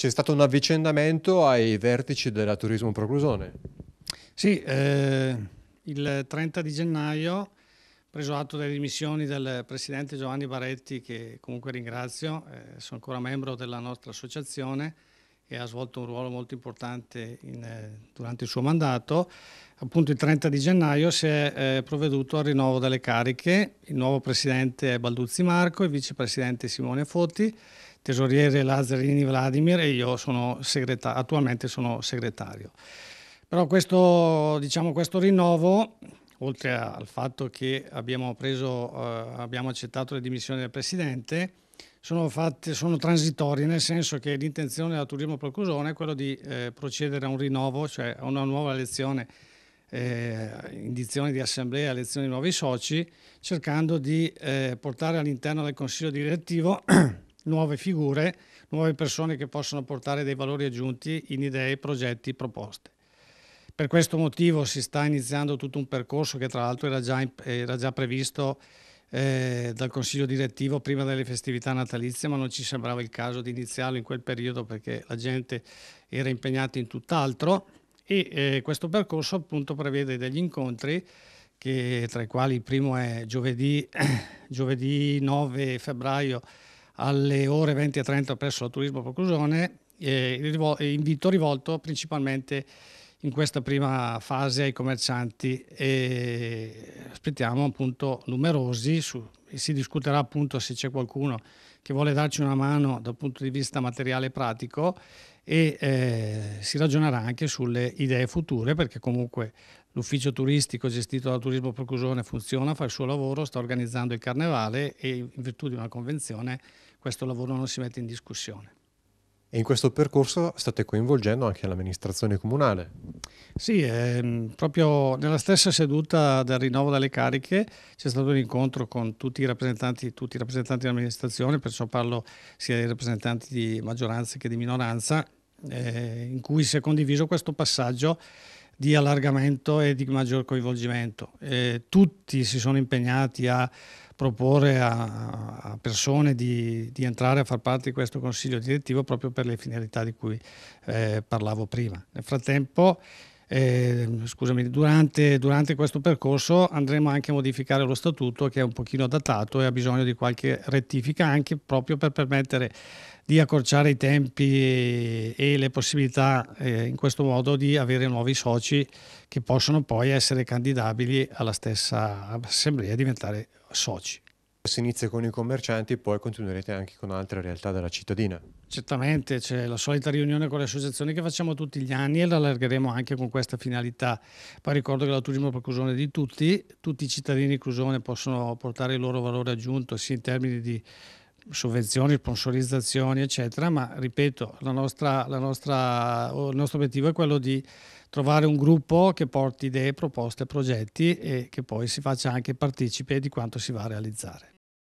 C'è stato un avvicendamento ai vertici della Turismo Proclusone. Sì, eh, il 30 di gennaio, preso atto delle dimissioni del presidente Giovanni Baretti, che comunque ringrazio, eh, sono ancora membro della nostra associazione e ha svolto un ruolo molto importante in, eh, durante il suo mandato, appunto il 30 di gennaio si è eh, provveduto al rinnovo delle cariche. Il nuovo presidente è Balduzzi Marco, il vicepresidente Simone Foti, tesoriere Lazzarini Vladimir e io sono segretario, attualmente sono segretario. Però questo, diciamo, questo rinnovo, oltre al fatto che abbiamo, preso, eh, abbiamo accettato le dimissioni del Presidente, sono, fatte, sono transitorie, nel senso che l'intenzione della Turismo Procusone è quella di eh, procedere a un rinnovo, cioè a una nuova elezione eh, indizioni di assemblea, elezione di nuovi soci, cercando di eh, portare all'interno del consiglio direttivo nuove figure, nuove persone che possono portare dei valori aggiunti in idee, progetti, proposte. Per questo motivo si sta iniziando tutto un percorso che tra l'altro era, era già, previsto eh, dal Consiglio direttivo prima delle festività natalizie, ma non ci sembrava il caso di iniziarlo in quel periodo perché la gente era impegnata in tutt'altro e eh, questo percorso appunto prevede degli incontri che, tra i quali il primo è giovedì, giovedì 9 febbraio alle ore 20.30 presso la Turismo Proclusione, eh, invito rivolto principalmente in questa prima fase ai commercianti e aspettiamo appunto numerosi, su, si discuterà appunto se c'è qualcuno che vuole darci una mano dal punto di vista materiale e pratico e eh, si ragionerà anche sulle idee future perché comunque l'ufficio turistico gestito da Turismo Procusione funziona, fa il suo lavoro, sta organizzando il carnevale e in virtù di una convenzione questo lavoro non si mette in discussione. E in questo percorso state coinvolgendo anche l'amministrazione comunale? Sì, ehm, proprio nella stessa seduta del rinnovo delle cariche c'è stato un incontro con tutti i rappresentanti, tutti i rappresentanti dell'amministrazione, perciò parlo sia dei rappresentanti di maggioranza che di minoranza, eh, in cui si è condiviso questo passaggio di allargamento e di maggior coinvolgimento. Eh, tutti si sono impegnati a proporre a, a persone di, di, entrare a far parte di questo consiglio direttivo proprio per le finalità di cui eh, parlavo prima. Nel frattempo eh, scusami, durante, durante, questo percorso andremo anche a modificare lo statuto che è un pochino datato e ha bisogno di qualche rettifica anche proprio per permettere di accorciare i tempi e le possibilità eh, in questo modo di avere nuovi soci che possono poi essere candidabili alla stessa assemblea e diventare soci. Si inizia con i commercianti e poi continuerete anche con altre realtà della cittadina. Certamente, c'è la solita riunione con le associazioni che facciamo tutti gli anni e la allargheremo anche con questa finalità. Poi ricordo che la turismo per Crusone è di tutti, tutti i cittadini di Crusone possono portare il loro valore aggiunto sia in termini di sovvenzioni, sponsorizzazioni, eccetera, ma ripeto, la nostra, la nostra, il nostro obiettivo è quello di trovare un gruppo che porti idee, proposte, progetti e che poi si faccia anche partecipe di quanto si va a realizzare.